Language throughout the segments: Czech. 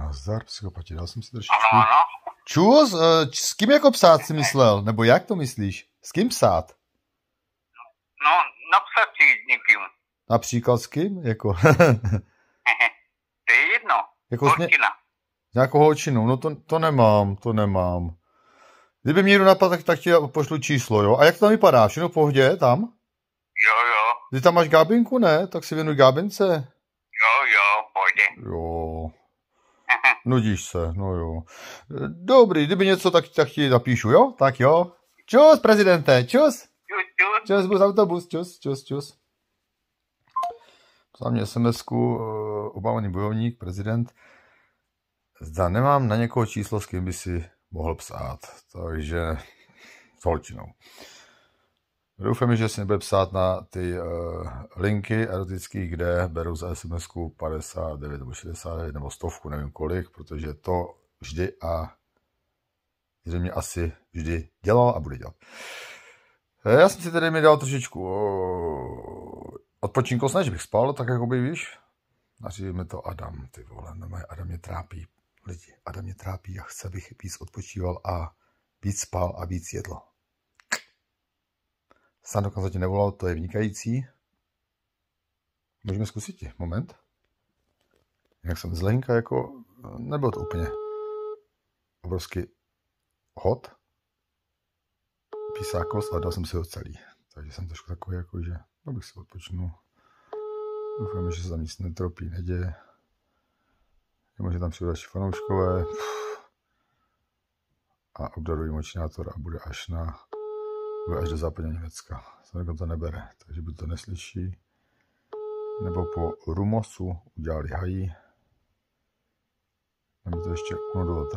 Nazdar, psychopati, dal jsem si trošičku. Ano, ano. Čus, eh, s kým jako psát si myslel? Nebo jak to myslíš? S kým psát? No, napsat si s někým. Například s kým? Jako? to je jedno. Jako Holčina. Mě... Nějakou holčinu, no to, to nemám, to nemám. Kdyby mě jdu napad, tak, tak ti pošlu číslo, jo? A jak to tam vypadá? Všechno v pohodě tam? Jo, jo. Ty tam máš gábinku, ne? Tak si věnuj gábince. Jo, jo, pohodě. Jo. Nudíš no se, no jo. Dobrý, kdyby něco, tak, tak ti zapíšu, jo? Tak jo. Čus, prezidente, čus. Čus, čus. Čus, bus, autobus, čus, čus, čus. Psal mě sms obávaný eh, bojovník, prezident. Zda nemám na někoho číslo, s kým by si mohl psát. Takže s holčinou. Doufám, že si nebude psát na ty uh, linky erotické, kde beru za sms 59 nebo 69 nebo stovku, nevím kolik, protože to vždy a zřejmě asi vždy dělal a bude dělat. Eh, já jsem si tedy mi dal trošičku eh, snad, že bych spal, tak jako by víš. Nařídil mi to Adam, ty vole, no mé Adam mě trápí lidi. Adam mě trápí a chce, abych víc odpočíval a víc spal a víc jedl. Sám dokonce tě nevolal, to je vynikající. Můžeme zkusit ti. Moment. Jak jsem zlenka, jako nebylo to úplně obrovsky hot. Písákost, jako ale dal jsem si ho celý. Takže jsem trošku takový, jako že abych si odpočinul. Doufám, že se tam nic netropí, neděje. Možná že tam přijdou další fanouškové. A obdarují močinátor a bude až na až do západního Německa. Senegal to nebere, takže by to neslyší. Nebo po Rumosu udělali Hají. Nebo to ještě uno,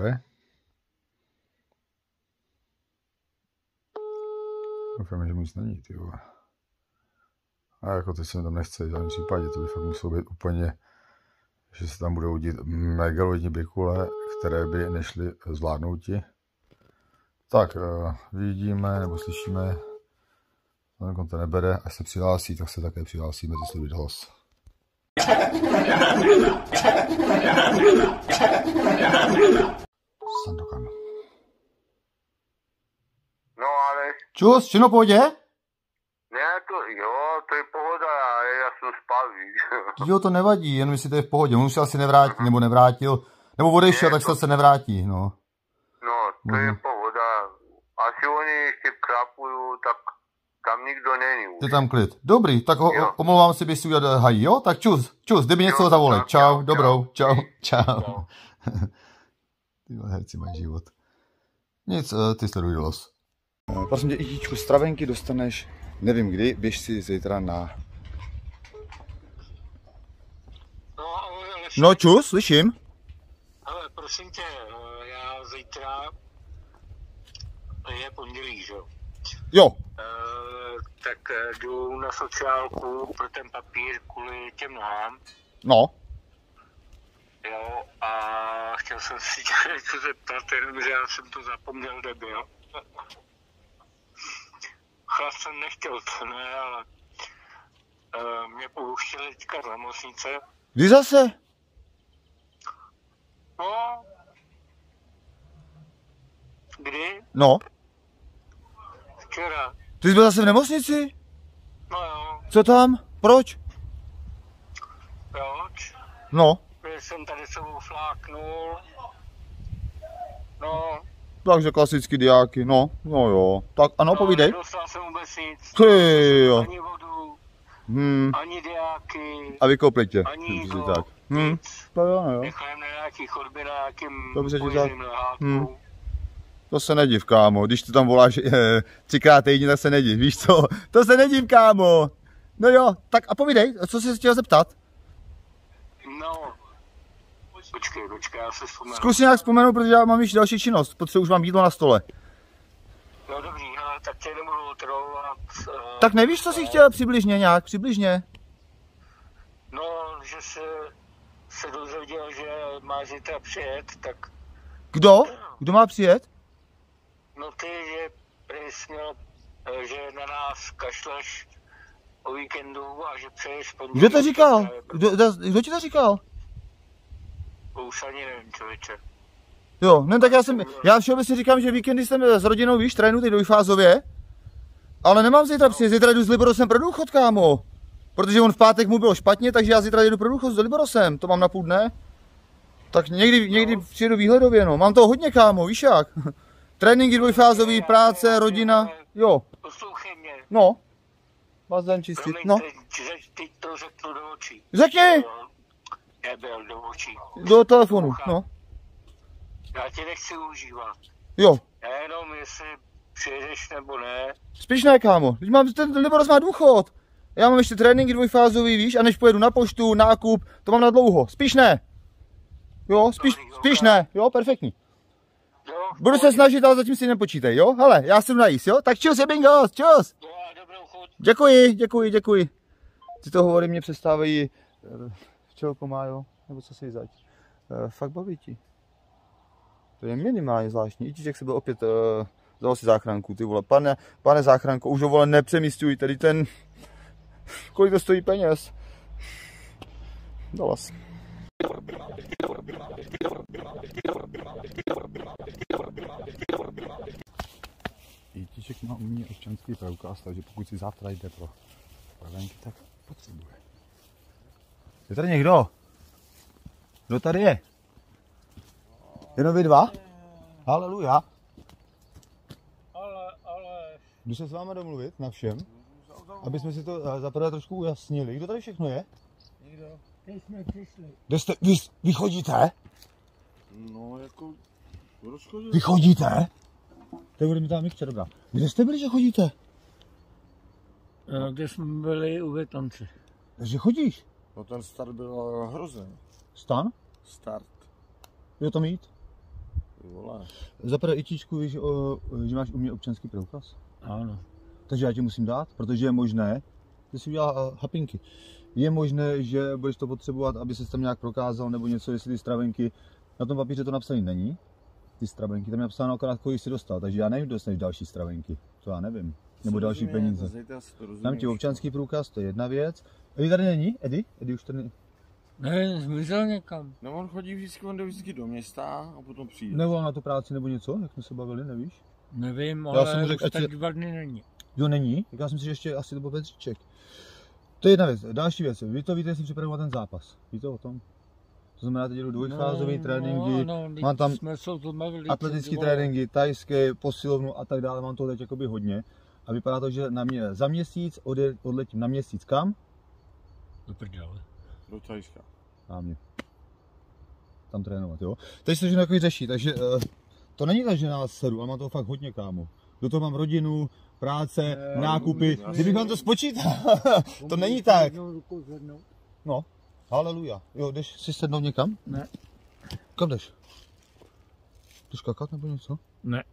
Doufám, že mu nic není, ty vole. A jako teď se mi tam nechce, v žádném případě, to by fakt muselo být úplně, že se tam budou dít megalodní bykule, které by nešly zvládnouti. Tak, eh, vidíme nebo slyšíme, on no, to nebere, až se přihlásí, tak se také přihlásíme, to slyšet hlas. Sandokan. No ale... Čus, čino pohodě? Ne, to jo, to je pohoda, ale já jsem spal, Jo, to nevadí, jenom jestli to je v pohodě, on už se asi nevrátí, nebo nevrátil, nebo odešel, tak se se nevrátí, no. No, to mhm. je pohoda asi oni ještě krapují, tak tam nikdo není. Už. Je tam klid. Dobrý, tak ho, omlouvám se, bych si udělal eh, haj, jo? Tak čus, čus, kdyby něco zavolat. Čau, čau, dobrou, čau, čau. čau. Ty herci mají život. Nic, eh, ty sleduj los. Eh, prosím tě, i stravenky dostaneš, nevím kdy, běž si zítra na... No, ale... no čus, slyším. Ale prosím tě, já zítra je pondělí, že jo? Jo. E, tak eh, jdu na sociálku pro ten papír kvůli těm nám. No. Jo, a chtěl jsem si něco zeptat, že já jsem to zapomněl, byl. Chlap jsem nechtěl, to ne, ale e, mě pouštěli teďka z nemocnice. Kdy zase? No, kdy? No. Včera. Ty jsi byl zase v nemocnici? No jo. Co tam? Proč? Proč? No. Byl jsem tady sebou fláknul. No. Takže klasicky diáky, no, no jo. Tak ano, no, povídej. Dostal jsem vůbec nic. Ty jo. Ani vodu, hmm. ani diáky. A vykoupli tě. Ani jídlo, tak. Hmm. To jo, no jo. Nechali na nějaký nějakých na nějakým Dobře, ti tak. Hmm. To se nediv, kámo. Když ty tam voláš e, třikrát týdně, tak se nediv. Víš co? To se nediv, kámo. No jo, tak a povídej, co jsi se chtěl zeptat? No, počkej, počkej, já se vzpomenu. Zkus nějak vzpomenout, protože já mám již další činnost, protože už mám jídlo na stole. No dobrý, ale no, tak tě nebudu trolovat. Uh, eh, tak nevíš, co jsi no. chtěl přibližně nějak, přibližně? No, že se, se dozvěděl, že máš zítra přijet, tak... Kdo? Kdo má přijet? no ty, že přesně, eh, že na nás kašleš o víkendu a že přeješ pod Kdo to říkal? Kdo, kdo ti to říkal? Už ani nevím, člověče. Jo, ne, tak já jsem, já všeobecně říkám, že víkendy jsem eh, s rodinou, víš, trénu ty do ale nemám zítra přijet, zítra jdu s Liborosem pro důchod, kámo. Protože on v pátek mu bylo špatně, takže já zítra jdu pro důchod s Liborosem, to mám na půl dne. Tak někdy, někdy no. přijedu výhledově, no. Mám toho hodně, kámo, víš jak? Tréninky dvojfázové, práce, rodina, jo. Poslouchej mě. No. Bazén čistit, no. Teď, teď to řeknu do očí. Řekni! Nebyl do očí. Do telefonu, no. Já tě nechci užívat. Jo. Já jenom jestli přijedeš nebo ne. Spíš ne, kámo. Teď mám ten Liboros má důchod. Já mám ještě tréninky dvojfázový, víš, a než pojedu na poštu, nákup, to mám na dlouho. Spíš ne. Jo, spíš, spíš ne. Jo, perfektní. Budu se snažit, ale zatím si nepočítej, jo? Hele, já jsem najíst, jo? Tak čus, bingos, čus! Děkuji, děkuji, děkuji. Ty to hovory mě přestávají včelko eh, má, jo? Nebo co si zač? Eh, fakt baví ti. To je minimálně zvláštní. Vidíš, jak se byl opět, e, eh, dal si záchranku, ty vole, pane, pane záchranko, už ho vole nepřemístuj, tady ten, kolik to stojí peněz? Dala si. Jitíček má u mě občanský preukaz, takže pokud si zátra jde pro pravenky, tak potřebuje. Je tady někdo? Kdo tady je? Jenom vy dva? Haleluja. Jdu se s váma domluvit na všem, aby jsme si to eh, zaprvé trošku ujasnili. Kdo tady všechno je? Nikdo. Teď jsme přišli. Kde jste, vy, vy chodíte? No, jako rozchodil. Vy chodíte? To bude mi tam mikče, dobrá. Kde jste byli, že chodíte? No, kde jsme byli u Větance. Takže chodíš? No ten start byl hrozen. Stan? Start. Jo, to mít? Vole. Zaprvé Ičičku, víš, o, že máš u mě občanský průkaz? Ano. Takže já ti musím dát, protože je možné, že si udělá eh, hapinky. Je možné, že budeš to potřebovat, aby se tam nějak prokázal nebo něco, jestli ty stravenky, na tom papíře to napsané není, ty stravenky, tam je napsáno akorát, kolik jsi dostal, takže já nevím, kdo dostaneš další stravenky, to já nevím, nebo další rozumím, peníze. Tam ti občanský průkaz, to je jedna věc. Edy tady není? Edy? Edy už tady není. Ne, zmizel někam. No on chodí vždycky, on jde vždycky do města a potom přijde. Nebo na tu práci nebo něco, jak jsme se bavili, nevíš? Nevím, ale já jsem mu řekl, tak dva dny není. Jo, není? Tak já jsem si, že ještě asi to byl Petříček. To je jedna věc. Další věc. Vy to víte, jestli připravu na ten zápas. Víte o tom? To znamená, teď jdu dvojfázový no, no, tréninky, no, no, mám tam atletické tréninky, tajské, posilovnu a tak dále, mám to teď jakoby hodně. A vypadá to, že na mě, za měsíc odjet, odletím na měsíc kam? Do prdele. Do Tajska. A mě. Tam trénovat, jo. Teď se to takový řeší, takže eh, to není tak, že nás sedu, ale mám toho fakt hodně kámo. Do toho mám rodinu, práce, nákupy. Kdybych vám to spočítal, to není tak. No, haleluja. Jo, jdeš si sednout někam? Ne. Kam jdeš? Jdeš kakat nebo něco? Ne.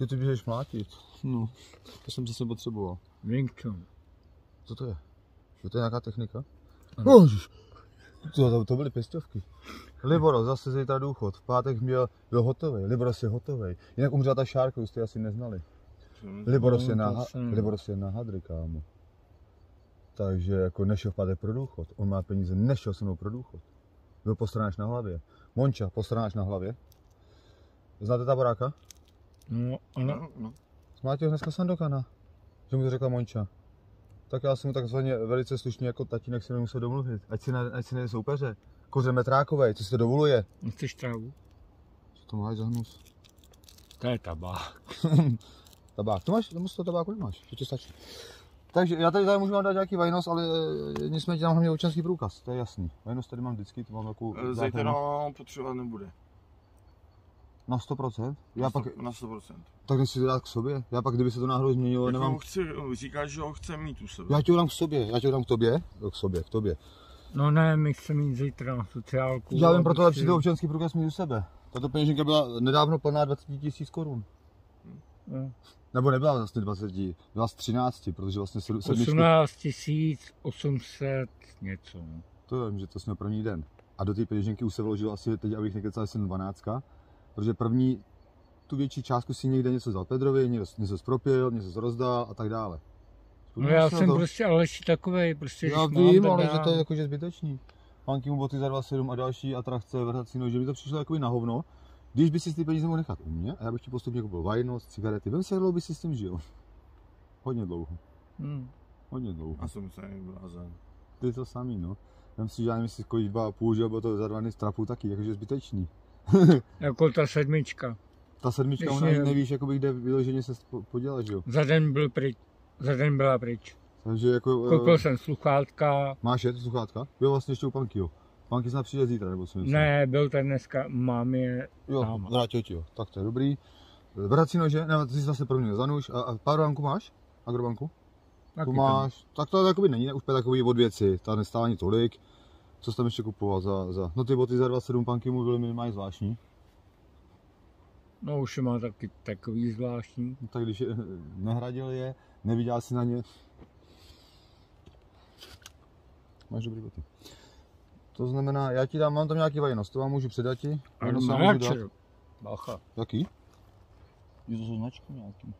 Že ty běžeš mlátit. No, to jsem zase potřeboval. Wing Co to je? Je to nějaká technika? Ano. Oh, To, to, to byly pěstovky. Liboro, zase zítra důchod. V pátek měl, byl hotový. Liboro je hotový. Jinak umřela ta šárka, už jste asi neznali. Liboros je na, Liboros je na hadry, kámo. Takže jako nešel v pátek pro důchod. On má peníze, nešel se mnou pro důchod. Byl postranáš na hlavě. Monča, postranáš na hlavě. Znáte ta baráka? No, ano. No. no. Máte ho dneska Sandokana, že mu to řekla Monča. Tak já jsem mu takzvaně velice slušně jako tatínek si nemusel domluvit, ať si, na, ať si nejde soupeře koře metrákové, co se dovoluje? Nechceš trávu? Co to máš za hnus? To je tabák. tabák. To máš, to tabáku nemáš, to ti stačí. Takže já tady, tady můžu vám dát nějaký vajnos, ale eh, nicméně tam hlavně občanský průkaz, to je jasný. Vajnos tady mám vždycky, to mám jako... Eh, zítra potřebovat nebude. Na 100%? Já na 100%. pak... Na 100%. Tak nechci to dát k sobě. Já pak, kdyby se to náhodou změnilo, jako nemám... Chci, říkáš, že ho chce mít u sebe. Já ti ho dám k sobě, já ti ho dám k tobě, k sobě, k tobě. No ne, my chceme jít zítra na sociálku. Já vím, proto lepší to občanský průkaz mít u sebe. Tato peněženka byla nedávno plná 20 tisíc korun. No. Nebo nebyla vlastně 20, byla z 13, protože vlastně 7 18 800 něco. No. To vím, že to jsme první den. A do té peněženky už se vložilo asi teď, abych nekecal, jsem 12, protože první tu větší částku si někde něco vzal Pedrovi, něco, něco zpropil, něco rozdal a tak dále. Jako no já no jsem to. prostě Aleši takovej, prostě Já vím, ale že to je jakože zbytečný. Panky mu boty za 2,7 a další atrakce, vrhací nože, by to přišlo jakoby na hovno. Když by si ty peníze mohl nechat u mě a já bych ti postupně koupil vajno, cigarety, Vem se, jak dlouho by si s tím žil. Hodně dlouho. Hmm. Hodně dlouho. A jsem se blázen. Ty to samý, no. Vem si, že já nevím, jestli kolik dva a půl, že bylo to za dva strapu taky, jakože zbytečný. jako ta sedmička. Ta sedmička, ona nevíš, jakoby, kde vyloženě se podělat, že jo? Za den byl pryč za den byla pryč. Takže jako... Eh, Koupil jsem sluchátka. Máš je to sluchátka? Byl vlastně ještě u Panky, jo. Panky snad přijde zítra, nebo si myslím. Ne, byl ten dneska, mám je Jo, vrátil ti ho, tak to je dobrý. Vrací nože, ne, ty jsi zase první. za nůž. A, a banku máš? Agrobanku? tu máš, tam. tak to takový není, už takový od věci, ta ani tolik. Co jsi tam ještě kupoval za, za... No ty boty za 27 panky mu byly minimálně zvláštní. No už má taky takový zvláštní. No, tak když je, eh, nahradil je, Neviděl jsi na ně. Máš dobrý boty. To znamená, já ti dám, mám tam nějaký vajnost, to vám můžu předat ti. Vajnost vám můžu dát. Bacha. Jaký? Je to jsou značky nějaký.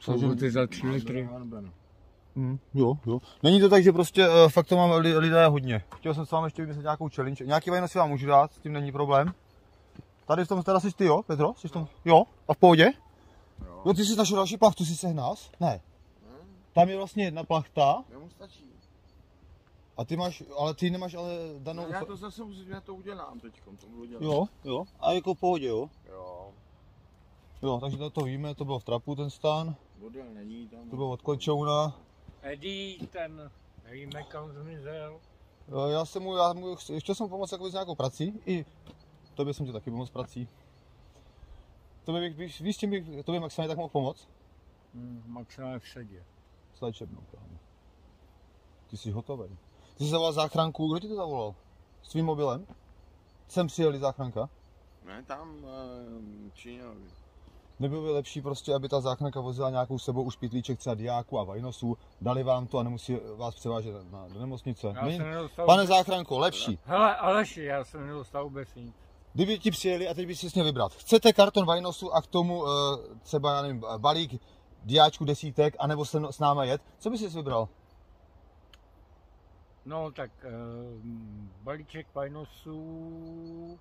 jsou ty za 3 litry. Mm, jo, jo. Není to tak, že prostě uh, fakt to mám li, lidé hodně. Chtěl jsem s vámi ještě vymyslet nějakou challenge. Nějaký vajno si vám můžu dát, s tím není problém. Tady v tom teda jsi ty, jo, Petro? Jsi v tom? Jo? A v pohodě? Jo. No ty jsi našel další plachtu, jsi sehnal? Ne. Tam je vlastně jedna plachta. Nemu stačí. A ty máš, ale ty nemáš ale danou... No, já to zase musím, já to udělám teď, to udělám. Jo, jo, a jako pohodě, jo? Jo. Jo, takže to, to víme, to bylo v trapu ten stán. Bodel není tam. To bylo od Klečouna. Edi, ten, nevíme kam zmizel. Jo, já jsem mu, já mu, chtěl jsem mu pomoct jako s nějakou prací, i tobě jsem tě taky pomoct prací. To by, víš, víš, by, bych, to by maximálně tak mohl pomoct? Mm, maximálně všedě. sedě. S léčebnou, kámo. Ty jsi hotový. Ty jsi zavolal záchranku, kdo ti to zavolal? S tvým mobilem? Sem přijeli záchranka? Ne, tam uh, Číňovi. Nebylo by lepší prostě, aby ta záchranka vozila nějakou sebou už pitlíček třeba diáku a vajnosů, dali vám to a nemusí vás převážet na, do nemocnice. Já Není, Pane záchranko, lepší. Hele, Aleši, já jsem nedostal vůbec nic kdyby ti přijeli a teď bys si měl vybrat, chcete karton Vajnosu a k tomu uh, třeba, já nevím, balík diáčku desítek, anebo se no- s náma jet, co bys si vybral? No tak uh, balíček vajnosu.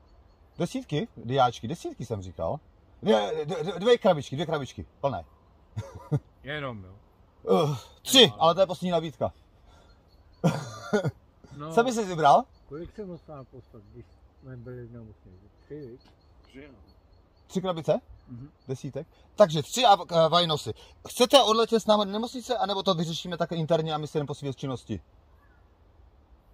Desítky, diáčky, desítky jsem říkal. Dvě, dvě krabičky, dvě krabičky, plné. Jenom, jo. Uh, tři, no, ale to je poslední nabídka. no, Co bys si vybral? Kolik jsem musel poslat, my byli v Tři, Tři, no. Tři krabice? Mm-hmm. Desítek? Takže tři a eh, vajnosy. Chcete odletět s námi do nemocnice, anebo to vyřešíme tak interně a my se neposvíme z činnosti?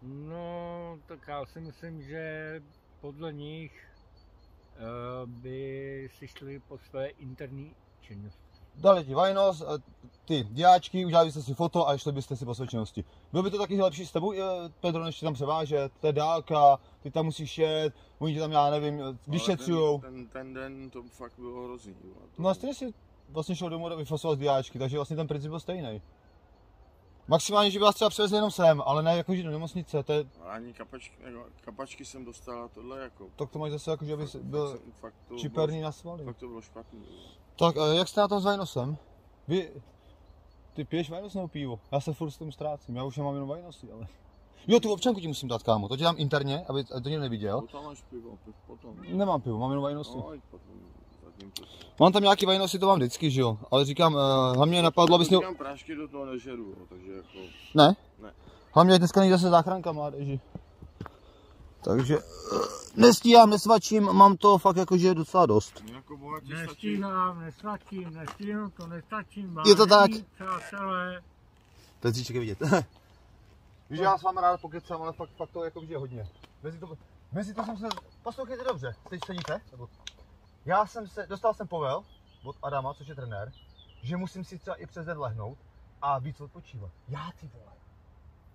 No, tak já si myslím, že podle nich eh, by si šli po své interní činnosti dali ti vajnos, eh, ty diáčky, udělali byste si foto a šli byste si po svědčenosti. Bylo by to taky lepší s tebou, eh, Pedro, než tam převážet, to je dálka, ty tam musíš jet, oni ti tam, já nevím, vyšetřujou. Ten, ten, ten, den to fakt bylo hrozný. To... No a stejně si vlastně šel domů vyfasovat diáčky, takže vlastně ten princip byl stejný. Maximálně, že by vás třeba převezli jenom sem, ale ne jakože do nemocnice, to je... Ani kapačky, jako, kapačky jsem dostal a tohle jako... Tak to máš zase jako, že aby byl fakt, fakt čiperný bylo, na svaly. Fakt to bylo špatný. Bylo. Tak jak jste na tom s Vajnosem? Vy... Ty piješ Vajnos nebo pivo? Já se furt s tím ztrácím, já už mám jenom Vajnosy, ale... Jo, tu občanku ti musím dát, kámo, to ti dám interně, aby to někdo neviděl. Tam máš pivo, potom. Nemám pivo, mám jenom Vajnosy. No, Mám tam nějaký vajnosy, to mám vždycky, že jo, ale říkám, uh, hlavně napadlo, abys... Říkám, prášky do toho nežeru, takže jako... Ne? Ne. Hlavně dneska nejde se záchranka mládeži. Takže nestíhám, nesvačím, mám to fakt jakože docela dost. Jako nestíhám, nesvačím, nestíhám, to, nestačím. Je to tak. To je tříček vidět. Víš, já s vámi rád pokecám, ale fakt, fakt to jako je hodně. Mezi to, mezi to jsem se... Poslouchejte dobře, teď sedíte? Nebo... Já jsem se, dostal jsem povel od Adama, což je trenér, že musím si třeba i přes den lehnout a víc odpočívat. Já ty vole.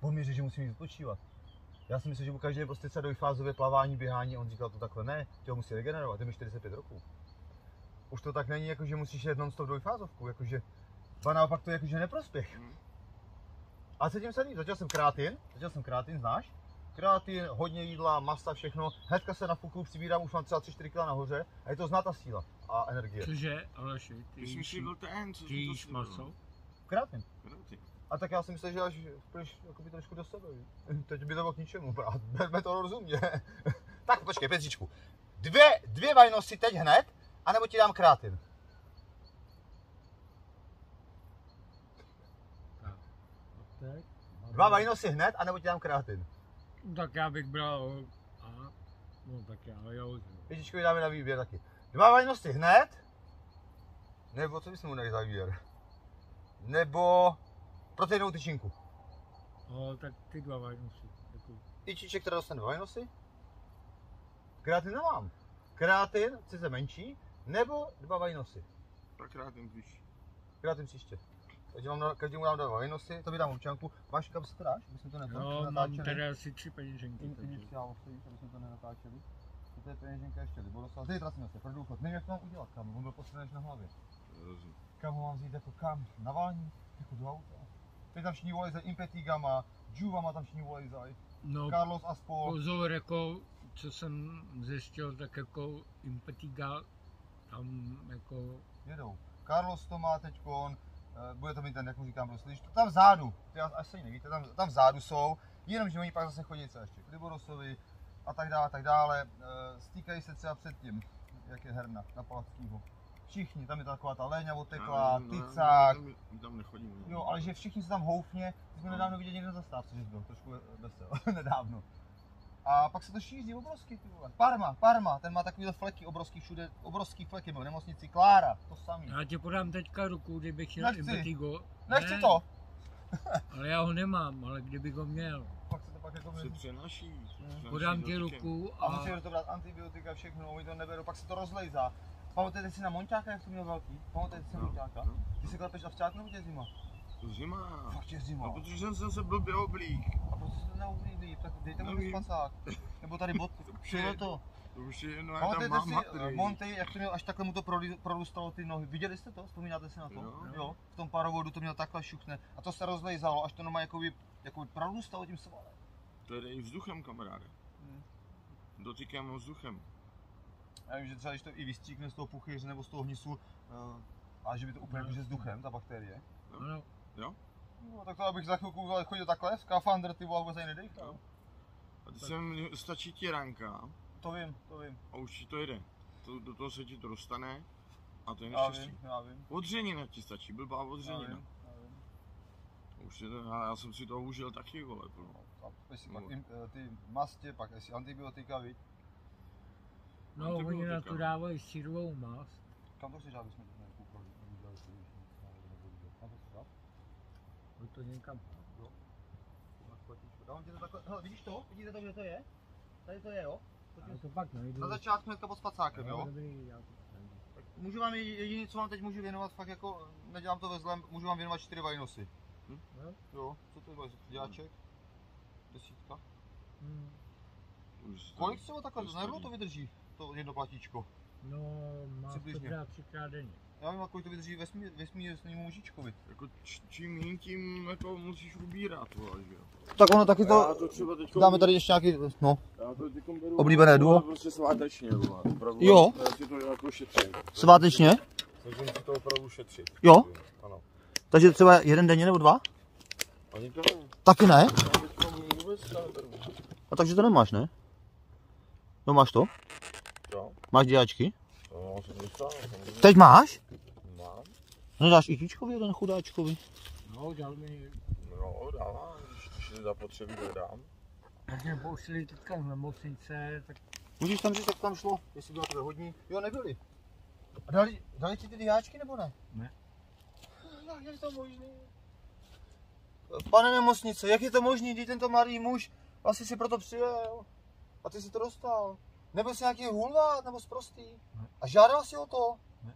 On mi že musím víc odpočívat. Já si myslím, že mu každý prostě třeba dvojfázové plavání, běhání, on říkal to takhle ne, ty ho musí regenerovat, je mi 45 roků. Už to tak není, jakože že musíš jet non-stop dvojfázovku, jakože, a naopak to je jakože neprospěch. Mhm. A se tím se začal jsem krátin, začal jsem krátin, znáš? Krátin, hodně jídla, masa, všechno. Hnedka se nafukuju, přibírám už mám třeba 3-4 kg nahoře a je to zná ta síla a energie. Cože, Aleši, ty, ty jsi byl ten, co no. ty jsi maso? Krátin. Krátin. A tak já si myslím, že až půjdeš jakoby trošku do sebe. Teď by to bylo k ničemu, brát. Berme to rozumně. tak počkej, Petřičku. Dvě, dvě vajnosti teď hned, anebo ti dám krátin. Dva vajnosti hned, anebo ti dám krátin. Tak já bych bral... Aha. No tak já, jo. Pětičku dáme na výběr taky. Dva vajnosti hned, nebo co bys mu dali za výběr? Nebo pro jednou tyčinku. No, tak ty dva vajnosy. Děkuji. Tyčiček, které dostane dva vajnosy? Krátin nemám. Krátin, sice menší, nebo dva vajnosy. Tak krátin příště. Krátin příště. Takže mám, každému dám dva vajnosy, to dám občanku. Máš kam si to aby jsme to nenatáčeli? No, mám tady asi tři peněženky. já ostavím, aby jsme to nenatáčeli. To je peněženka ještě Liborosla. Zítra jsem se pro důchod. Nevím, jak to mám udělat, kam. On byl posledný na hlavě. Kam ho mám vzít, jako kam? Na válník? Jako do auta? teď tam všichni volají za Impetigama, Juvama tam všichni volají za no, Carlos Aspo. Pozor, jako, co jsem zjistil, tak jako Impetiga tam jako... Jedou. Carlos to má teď kon, eh, bude to mít ten, jak mu říkám, prostě, tam vzadu, ty asi nevíte, tam, tam vzadu jsou, jenomže oni pak zase chodí se ještě k Liborosovi a tak dále, a tak dále, eh, stýkají se třeba před tím, jak je herna na Palackýho. Všichni, tam je taková ta léňa otekla, no, tycák. my tam nechodíme. Jo, ale že všichni se tam houfně, jsme no. nedávno viděli někde zastávce, že byl trošku vesel, nedávno. A pak se to šíří obrovsky, ty vole. Parma, Parma, ten má takovýhle fleky obrovský všude, obrovský fleky, byl v nemocnici, Klára, to samý. Já ti podám teďka ruku, kdybych chtěl Nechci. Impetigo. Nechci ne. to. ale já ho nemám, ale kdybych ho měl. Pak se to pak jako se přenaší. Podám ti ruku a... A musíš to brát antibiotika, všechno, oni to neberou, pak se to rozlejzá. Pamatujete si na Monťáka, jak to měl velký? Pamatujete si na no, Monťáka? No. Ty jsi klepeš ovčátku nebo tě zima? Zima. Fakt je zima. No, protože jsem, jsem se blbě oblík. A proč jsi to neoblíbí? Tak dejte mu no, spacák. Nebo tady bot. Přijde to. To už je jenom, jak tam mám eh, Monty, jak to měl, až takhle mu to prorůstalo ty nohy. Viděli jste to? Vzpomínáte si na to? Jo. jo. V tom parovodu to měl takhle šuchne. A to se rozlejzalo, až to normálně jakoby, jakoby prorůstalo tím svalem. To jde i vzduchem, kamaráde. Hmm. Dotykem vzduchem. Já vím, že třeba když to i vystříkne z toho puchyře nebo z toho hnisu, eh, a že by to úplně může no. s duchem, ta bakterie. No, jo. jo. No, tak to abych za chvilku chodil takhle, skafandr ty vole, vůbec ani nedejchal. A ty sem stačí ti ranka. To vím, to vím. A už ti to jde. To, do toho se ti to dostane a to je Já vím, já vím. na ti stačí, blbá odření. Já vím, já vím. Už je to, já, já jsem si to užil taky, vole. Pro. No. No, a si pak im, eh, ty mastě, pak jestli antibiotika, víš. No, no oni na to dávají sírovou mast. Kam to si dá, abychom to nekoupali? kam. to někam. Jo. No. Dávám no, ti to takhle, hele, vidíš to? Vidíte to, kde to je? Tady to je, jo? Ale to pak nejdu. Na začátku hnedka pod spacákem, jo? Dobrý, já můžu vám jediné, co vám teď můžu věnovat, fakt jako, nedělám to ve zlem, můžu vám věnovat čtyři vajnosy. Hm? No. Jo, co to je, děláček? Hmm. Desítka? Hmm. Kolik se ho takhle, nebo to vydrží? to jedno platíčko? No, má Přibližně. to brát třikrát denně. Já vím, jako to vydrží vesmír, vesmír s ním mužičkovi. Jako čím jiným, tím jako musíš ubírat, vole, že jo. Tak ono taky to, to třeba teďkom, dáme tady ještě nějaký, no, já to beru, oblíbené duo. Prostě svátečně, vole, opravdu, jo. Já si to jako šetřím. Svátečně? Takže si to opravdu šetřit. Jo? Ano. Takže třeba jeden denně nebo dva? Ani to ne. Taky ne? A takže to nemáš, ne? No máš to? Máš dělačky? No, Teď máš? Mám. Nedáš no, i tíčkovi ten chudáčkovi? No, dal mi... No, dál. když se zapotřebí, dám. Tak mě pouštěli teďka z nemocnice, tak... Můžeš tam říct, jak tam šlo, jestli byla to hodní? Jo, nebyli. A dali, dali ti ty diáčky nebo ne? Ne. No, jak je to možný? Pane nemocnice, jak je to možný, když tento mladý muž asi si proto přijel a ty si to dostal? Nebyl jsi nějaký hulvát nebo zprostý? Ne. A žádal jsi o to? Ne.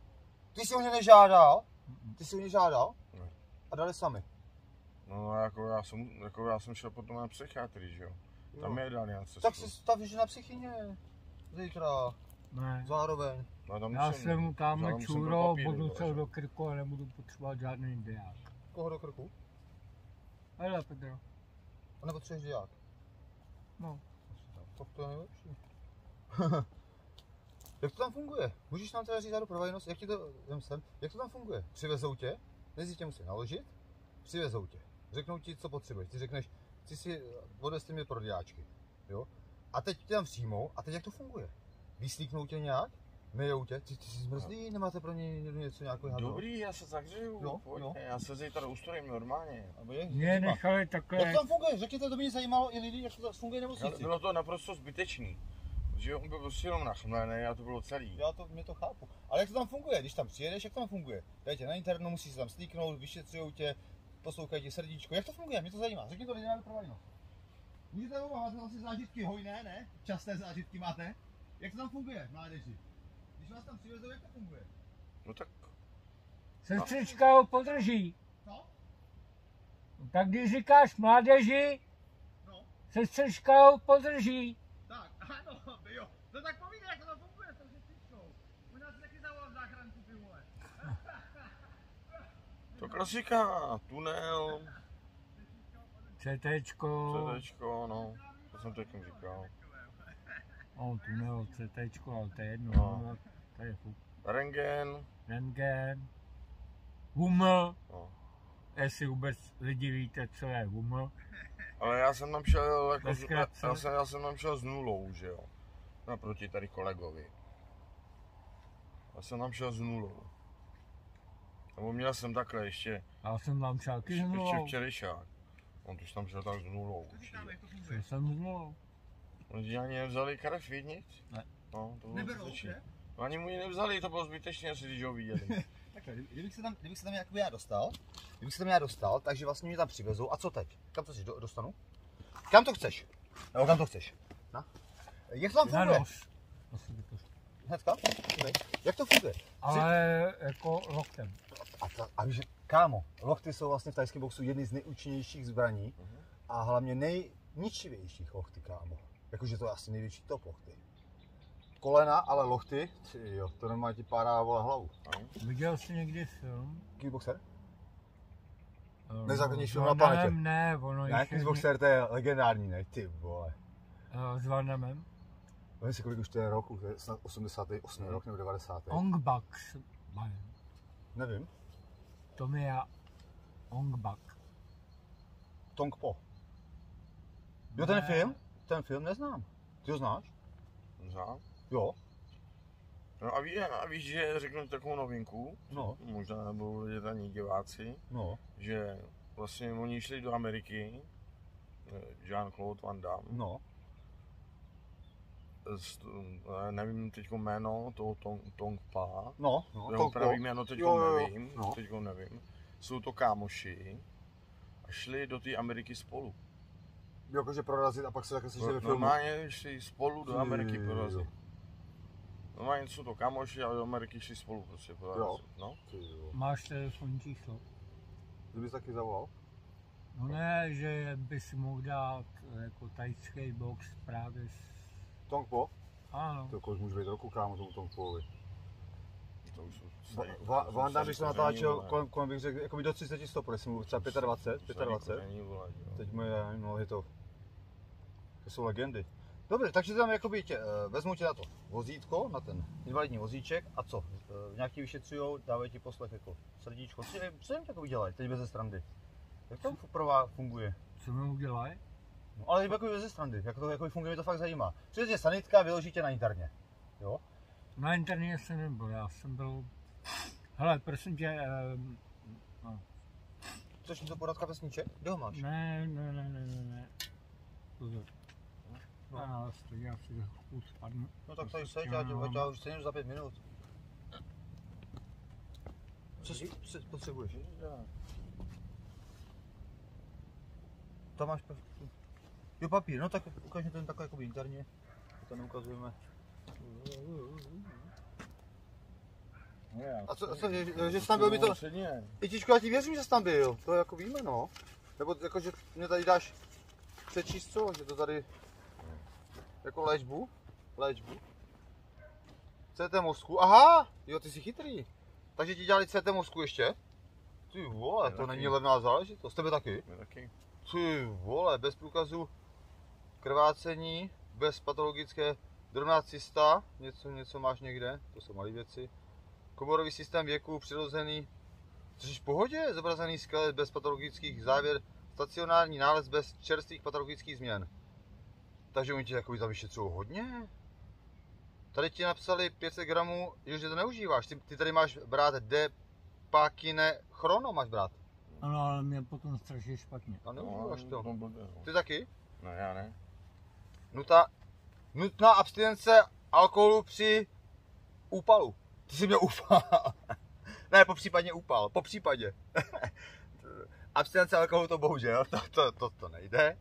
Ty jsi o ně nežádal? Ty jsi o ně žádal? Ne. A dali sami? No jako já jsem, jako já jsem šel potom na psychiatrii, že jo? Tam je dali na Tak si tam na psychině. Zítra. Ne. Zároveň. No, tam já jsem tam budu se do krku a nebudu potřebovat žádný diák. Koho do krku? Hele, Pedro. A nepotřebuješ deják? No. Tak to je nejlepší. jak to tam funguje? Můžeš nám teda říct pro provajnost, jak ti to, jdem sem, jak to tam funguje? Přivezou tě, nejdřív tě musí naložit, přivezou tě, řeknou ti, co potřebuješ, ty řekneš, chci si, odvezte mi prodáčky, jo? A teď tě tam přijmou, a teď jak to funguje? Vyslíknou tě nějak, Myjou tě? Ty, ty jsi zmrzlý, no. nemáte pro ně něco nějakého? Dobrý, já se zahřeju, no, no. já se zítra ustojím normálně. Je, mě nechali takhle. Jak to tam funguje? Řekněte, to by mě zajímalo i lidi, jak to funguje nemocnici. Bylo to naprosto zbytečný že on byl prostě jenom nachmlený a to bylo celý. Já to, mě to chápu. Ale jak to tam funguje, když tam přijedeš, jak to tam funguje? Dajte na internu, musíš se tam stýknout, vyšetřují tě, poslouchají ti srdíčko. Jak to funguje? Mě to zajímá. Řekni to lidem, pro Můžete Vidíte, máte asi zážitky hojné, ne? Časté zážitky máte? Jak to tam funguje, mládeži? Když vás tam přivezou, jak to funguje? No tak... Sestřička ho podrží. No? Tak když říkáš mládeži, no. sestřička ho podrží. No tak povídej, jak to funguje s tou žitničkou. U nás taky zavolám záchranku, ty vole. To klasika, tunel, CTčko, CDčko, no, to jsem teď říkal. on tunel, CTčko, ale to je jedno, No. no. to je fuk. Rengen, Rengen. Huml, no. jestli vůbec lidi víte, co je Huml, Ale já jsem tam šel jako, Ve já, já, jsem, já jsem tam šel s nulou, že jo naproti tady kolegovi. A jsem tam šel s nulou. Nebo měl jsem takhle ještě. Já jsem tam šel s nulou. Ještě včerejšák. On to tam šel tak s nulou. Šel jsem s nulou. Oni ani nevzali krev, víc Ne. No, to bylo Neberou, ne? No, ani mu ji nevzali, to bylo zbytečně, asi když ho viděli. Takhle, kdybych se tam, kdybych se tam já dostal, kdybych se tam já dostal, takže vlastně mě tam přivezou. A co teď? Kam to chceš? dostanu? Kam to chceš? Nebo kam to chceš? Na? Jak to funguje? Nos. Hnedka? Jak to funguje? Ale jako loktem. A, ta, a že, kámo, lochty jsou vlastně v tajském boxu jedny z nejúčinnějších zbraní uh-huh. a hlavně nejničivějších lochty, kámo. Jakože to je asi největší top lochty. Kolena, ale lochty, jo, to nemá ti pára vole hlavu. Viděl jsi někdy film? Kickboxer? Um, Nejzákladnější film na planetě. Ne, ono ne, Kickboxer to je legendární, ne, ty vole. Uh, s Van Nevím si, kolik už to je roku, to je snad 88. Hmm. rok nebo 90. Ongbak. Nevím. je Ongbak. Tongpo. Jo, ten ne. film, ten film neznám. Ty ho znáš? Znám. Jo. No a, ví, a víš, že řeknu takovou novinku, no. možná nebudou lidi ani diváci, no. že vlastně oni šli do Ameriky, eh, Jean-Claude Van Damme, no. Eh, nevím teď jméno toho Tong, Pa. no, no, Tongpo. pravý jméno teď nevím, no. teď nevím, jsou to kámoši a šli do té Ameriky spolu. Jakože prorazit a pak se také sešli no, ve filmu. Normálně šli spolu do Ameriky hmm, prorazit. Normálně jsou to kamoši a do Ameriky šli spolu prostě prorazit. Jo. No. Máš telefonní číslo? jsi taky zavolal? No ne, že bys mohl dát eh, jako tajský box právě s Tongpov? Ano. To jako může být roku kámo tomu Tongpovovi. To už Va, Vanda, bych se natáčel, kolem, kolem bych řekl, jako by do 30 stop, jestli mu třeba 25, 25. Teď mu no, je mnoho hitov. To jsou legendy. Dobře, takže tam jakoby tě, eh, vezmu tě na to vozítko, na ten invalidní vozíček a co? Eh, nějaký vyšetřují, dávají ti poslech jako srdíčko. Co jim, co jim takový dělají, teď bez srandy? Jak to pro vás funguje? Co mi udělají? No, ale jako ze strany, jak to jako funguje, mě to fakt zajímá. Přijde sanitka a vyloží tě na interně, jo? Na interně jsem nebyl, já jsem byl... Hele, prosím tě, um, no. Což to poradka vesniček? Kdo máš? Ne, ne, ne, ne, ne, ne. Pozor. No. A stejně asi chůd spadne. No tak tady se, já, já, já už stejně za pět minut. Co si potřebuješ? Tomáš, Jo, papír, no tak ukážeme ten takhle jakoby interně. To neukazujeme. A co, co že, že jsi tam byl by to... Itičko, já ti věřím, že jsi tam byl, to jako víme, no. Nebo jako, že mě tady dáš přečíst co, že to tady... Jako léčbu? Léčbu? CT mozku, aha! Jo, ty jsi chytrý. Takže ti dělali CT mozku ještě? Ty vole, to není levná záležitost, tebe taky? Mě taky. Ty vole, bez průkazu krvácení bez patologické drobná cysta, něco, něco máš někde, to jsou malé věci. Komorový systém věku přirozený, což v pohodě, zobrazený skelet bez patologických závěr, stacionární nález bez čerstvých patologických změn. Takže oni tě jakoby tam hodně. Tady ti napsali 500 gramů, že to neužíváš. Ty, ty tady máš brát D pakine chrono máš brát. Ano, ale mě potom strašně špatně. A neužíváš no, to. No. Ty taky? No já ne nutá, nutná abstinence alkoholu při úpalu. Ty jsi mě úpal. ne, po případě úpal, po případě. abstinence alkoholu to bohužel, to, to, to, to nejde.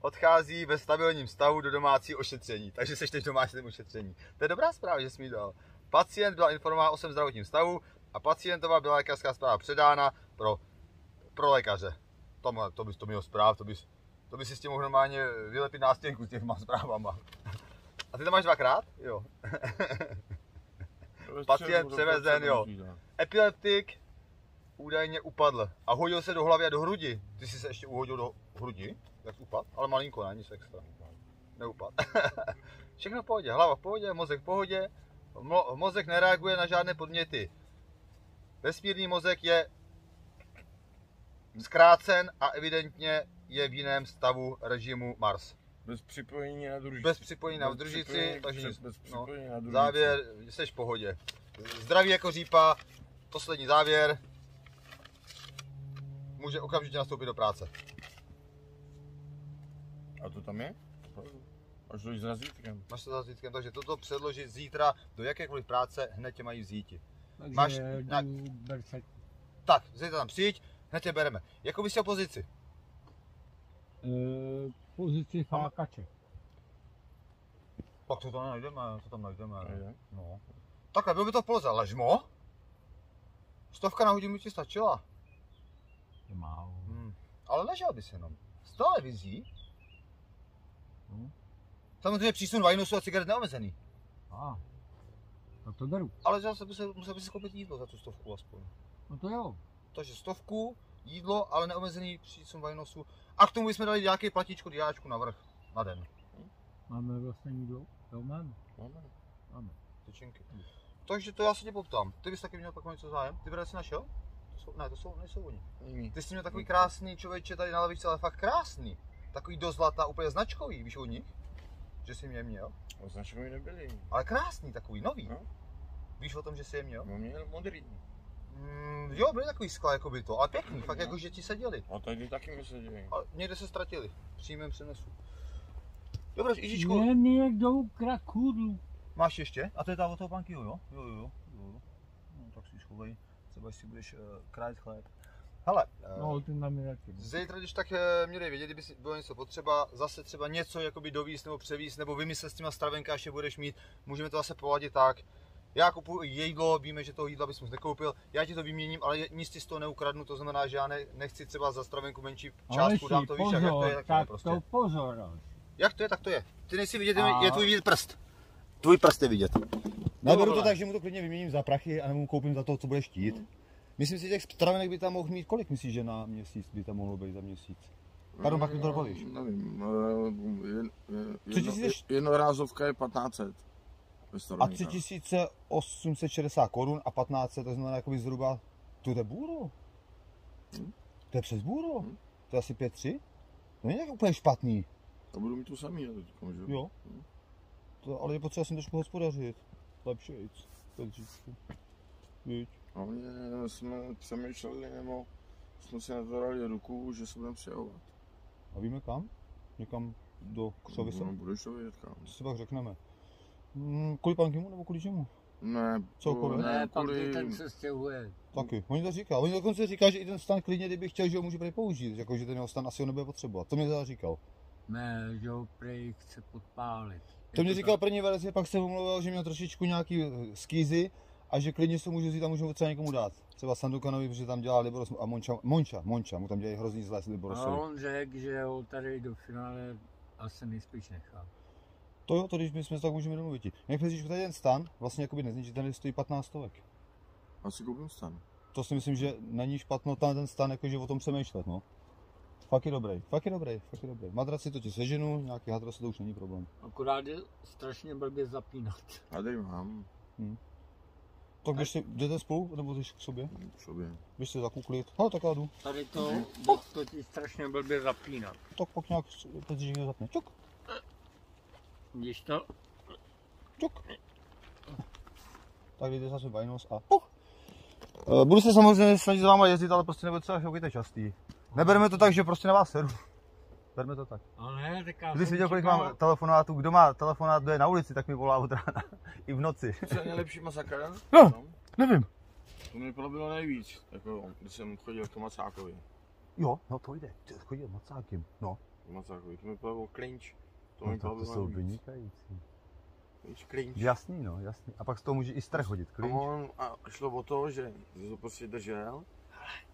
Odchází ve stabilním stavu do domácí ošetření, takže seš teď v domácím ošetření. To je dobrá zpráva, že jsi mi dal. Pacient byla informován o svém zdravotním stavu a pacientova byla lékařská zpráva předána pro, pro lékaře. Tomu to bys to měl zpráv, to bys, to by si s tím mohl normálně vylepit nástěnku s těma zprávama. A ty to máš dvakrát? Jo. Pacient převezen, jo. Epileptik údajně upadl a hodil se do hlavy a do hrudi. Ty jsi se ještě uhodil do hrudi, tak upad, ale malinko, ne, nic extra. Neupad. Všechno v pohodě, hlava v pohodě, mozek v pohodě, Mo- mozek nereaguje na žádné podměty. Vesmírný mozek je zkrácen a evidentně je v jiném stavu režimu Mars. Bez připojení na družici. Bez připojení na družici, takže přes, bez no, na družici. závěr, jsi v pohodě. Zdraví jako řípa, poslední závěr, může okamžitě nastoupit do práce. A to tam je? Až to s razítkem. Máš to s razítkem, takže toto předložit zítra do jakékoliv práce, hned tě mají vzíti. Takže Máš, na... Tak, zítra tam přijď, hned tě bereme. Jakou bys chtěl pozici? E, pozici flákače. Pak to tam najdeme, co tam najdeme. Je. No. Takhle, bylo by to v poloze ležmo. Stovka na hodinu ti stačila. Je málo. Hmm. Ale ležel bys jenom. Z televizí. Hmm. Samozřejmě přísun vajnusu a cigaret neomezený. A, tak to beru. Ale zase by se, musel by si koupit jídlo za tu stovku aspoň. No to jo. Takže stovku, jídlo, ale neomezený přísun vajnosu. A k tomu bychom dali nějaký platíčku diáčku na vrch, na den. Máme vlastně jídlo? Jo, máme. Máme. Máme. Tyčinky. Takže to já se tě poptám. Ty bys taky měl pak něco zájem? Ty brady si našel? To jsou, ne, to jsou, nejsou oni. Ty jsi měl takový krásný člověče tady na levici, ale fakt krásný. Takový do zlata, úplně značkový, víš o nich? Že jsi mě měl? No, značkový nebyli. Ale krásný, takový, nový. No. Víš o tom, že jsi je měl? No, měl modrý. Mm, jo, byly takový skla, jako by to, ale pěkný, fakt no. jako, že ti seděli. No je taky mi seděli. A někde se ztratili, v přímém přenesu. Dobře, Ižičku. Ne, mi je jdou Máš ještě? A to je ta od toho banky, jo? Jo, jo, jo. jo. No, tak si schovej, třeba si budeš uh, eh, krájet chléb. Hele, eh, no, ten nám no. Zítra, když tak eh, mě dej vědět, kdyby bylo něco potřeba, zase třeba něco jakoby dovíst nebo převíst, nebo vymyslet s těma stravenka, až je budeš mít, můžeme to zase poladit tak, já kupuji jejího, víme, že toho jídla bys moc nekoupil, já ti to vyměním, ale nic si z toho neukradnu, to znamená, že já ne, nechci třeba za stravenku menší částku, dám to víš, jak, jak to je, tak, prostě. tak to, prostě. to pozor. Jak to je, tak to je. Ty nejsi vidět, A... je tvůj vidět prst. Tvůj prst je vidět. Neberu to tak, že mu to klidně vyměním za prachy a nebo mu koupím za to, co bude štít. Myslím si, že těch stravenek by tam mohl mít kolik, myslíš, že na měsíc by tam mohlo být za měsíc? Pardon, pak mi to dopovíš. Nevím, eh, jedno, jedno, jednorázovka je 1500 a 3860 korun a 15, to znamená jakoby zhruba, tu je bůru. Hmm. To je přes bůru. Hmm. To je asi 5-3. To není tak úplně špatný. A budu mít to samý, ne? No, Teďkom, že? Jo. Hmm. To, ale je potřeba si trošku hospodařit. Lepší jít. Petričku. A my jsme přemýšleli, nebo jsme si na ruku, že se budeme přijahovat. A víme kam? Někam do Křovisa? No, budeš to vědět kam. To si pak řekneme. Mm, kvůli Pankymu nebo kvůli čemu? Ne, Cokoliv. ne, ne kvůli... ten se stěhuje. Taky. Oni to říkal. Oni dokonce říká, že i ten stan klidně, kdyby chtěl, že ho může použít. Jako, že ten jeho stan asi ho nebude potřebovat. To mě teda říkal. Ne, že ho prej chce podpálit. Je to mě to říkal tak... první verzi, pak jsem mluvil, že měl trošičku nějaký eh, skýzy a že klidně se může vzít a může ho třeba někomu dát. Třeba Sandukanovi, protože tam dělá Liboros a Monča, Monča, Monča, mu tam dělají hrozný zlé s Liborosovi. No, a on řekl, že ho tady do finále asi nejspíš nechá. To jo, to když my jsme tak můžeme domluvit. Jak myslíš, tady ten stan, vlastně jakoby nezničitelný, stojí 15 stovek. A si koupím stan. To si myslím, že není špatno tam ten stan, jakože o tom přemýšlet, no. Fakt je dobrý, fakt je dobrý, fakt je dobrý. Madraci to ti seženu, nějaký se to už není problém. Akorát je strašně blbě zapínat. Já tady mám. Hmm. Tak běž si, jdete spolu, nebo jdeš k sobě? K sobě. Když si zakuklit. No, tak já jdu. Tady to, mhm. to ti strašně blbě zapínat. Tak pak nějak, teď zapne. Čuk. Když to... Čuk. Tak vidíte zase bajnos a... Uh. budu se samozřejmě snažit s váma jezdit, ale prostě nebudu třeba šoukejte častý. Nebereme to tak, že prostě na vás seru. Berme to tak. Ale no ne, teďka Když jsi viděl, kolik mám telefonátů, kdo má telefonát, kdo je na ulici, tak mi volá od rána. I v noci. Co je nejlepší masakr? No, no, nevím. To mi bylo nejvíc, jako, když jsem chodil k Macákovi. Jo, no to jde, chodil Macákem, no. Macákovi, to mi bylo cringe. To, no, to, to jsou víc. vynikající. Víš, cringe. Jasný, no, jasný. A pak z toho může i strach hodit, cringe. A, on, a šlo o to, že to prostě držel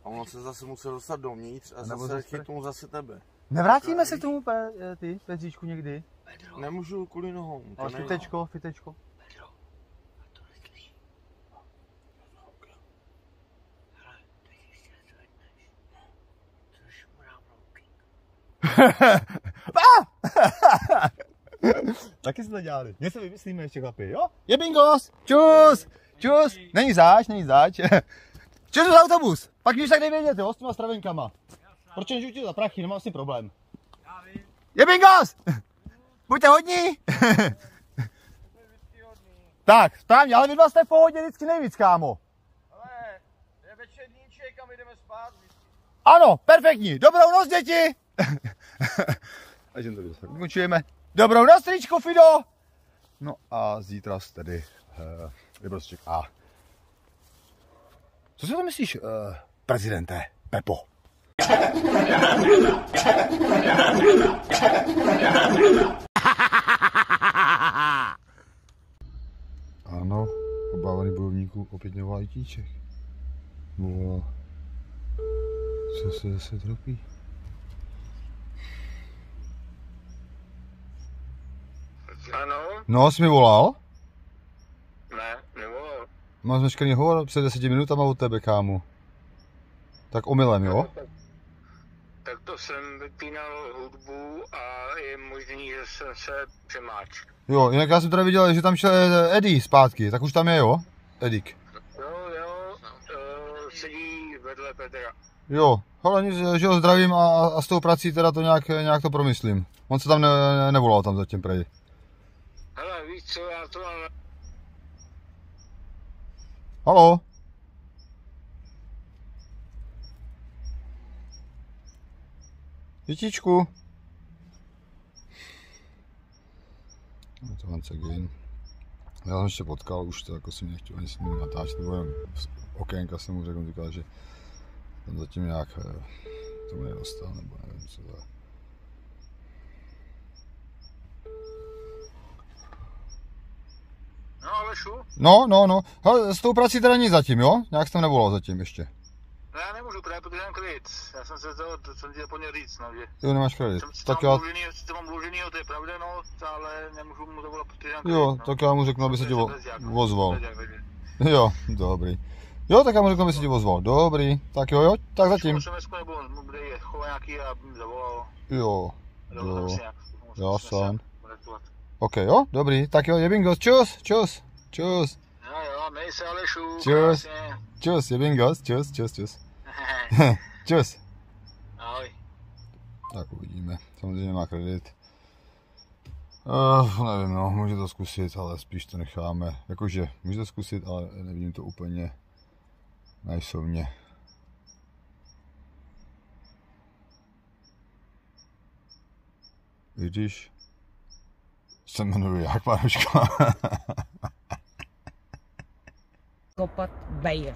a on se zase musel dostat dovnitř a, a zase, zase chytnul zase tebe. Nevrátíme tak, jako se k tomu pe, eh, ty, Pezíčku někdy? Pedro. Nemůžu kvůli nohou. Ale fitečko, fitečko. Pedro, a to Taky jsme to dělali. Něco vymyslíme ještě, chlapi, jo? Je bingos! Čus! Čus! Není záč, není záč. Čus autobus! Pak když tak nevědět, jo, s těma stravenkama. Proč jen žutí za prachy, nemám si problém. Je bingos! Buďte hodní! tak, správně, ale vy dva jste v pohodě vždycky nejvíc, kámo. Ale je večerníček a my jdeme spát. Ano, perfektní. Dobrou noc, děti! jen to vykončujeme. Dobrou noc, tričku Fido! No a zítra tedy uh, A. Co si to myslíš, uh, prezidente Pepo? Ano, obávaný bojovníků opět nevolá tíček. No a co se zase tropí? Ano? No, jsi mi volal? Ne, nevolal. Mám zmeškaný hovor před deseti minutama od tebe, kámu. Tak omylem, jo? tak to jsem vypínal hudbu a je možný, že jsem se přemáčil. Jo, jinak já jsem teda viděl, že tam šel eh, Eddie zpátky, tak už tam je, jo? Edik. Jo, jo, eh, sedí vedle Petra. Jo, ale nic, že ho zdravím a, a s tou prací teda to nějak, nějak to promyslím. On se tam ne, ne, nevolal tam zatím prej co já to mám... Halo? Dětičku? Je to once again. Já jsem ještě potkal, už to jako jsem nechtěl ani s ním natáčet, nebo okénka jsem mu řekl, říkal, že tam zatím nějak eh, to mě dostal, nebo nevím co to je. Alešu? No, no, no. Hele, s tou prací teda nic zatím, jo? Nějak jsem nevolal zatím ještě. No já nemůžu právě, protože mám kredit. Já jsem se zdal, jsem ti zapomněl říct, no, že... Jo, nemáš kredit. Jsem, tak já... Dlužený, jsem mám dluženýho, to je pravda, no, ale nemůžu mu to volat, protože mám kredit, Jo, no. tak já mu řeknu, aby se ti vozval. Jo, dobrý. Jo, tak já mu řeknu, aby se ti vozval. Dobrý, tak jo, jo, tak zatím. SMS nebo kde je, chová nějaký a zavolal. Jo, jo. Já jsem. OK, jo, dobrý, tak jo, je bingo, čus, čus. Čus. No jo, měj se Alešu. Čus. Krásně. Čus, je Bingos. Čus, čus, čus. čus. Ahoj. Tak uvidíme. Samozřejmě má kredit. Uh, nevím, no, můžete to zkusit, ale spíš to necháme. Jakože, to zkusit, ale nevidím to úplně najsovně. Vidíš? se jmenuji jak, pánočka? psicopata beia.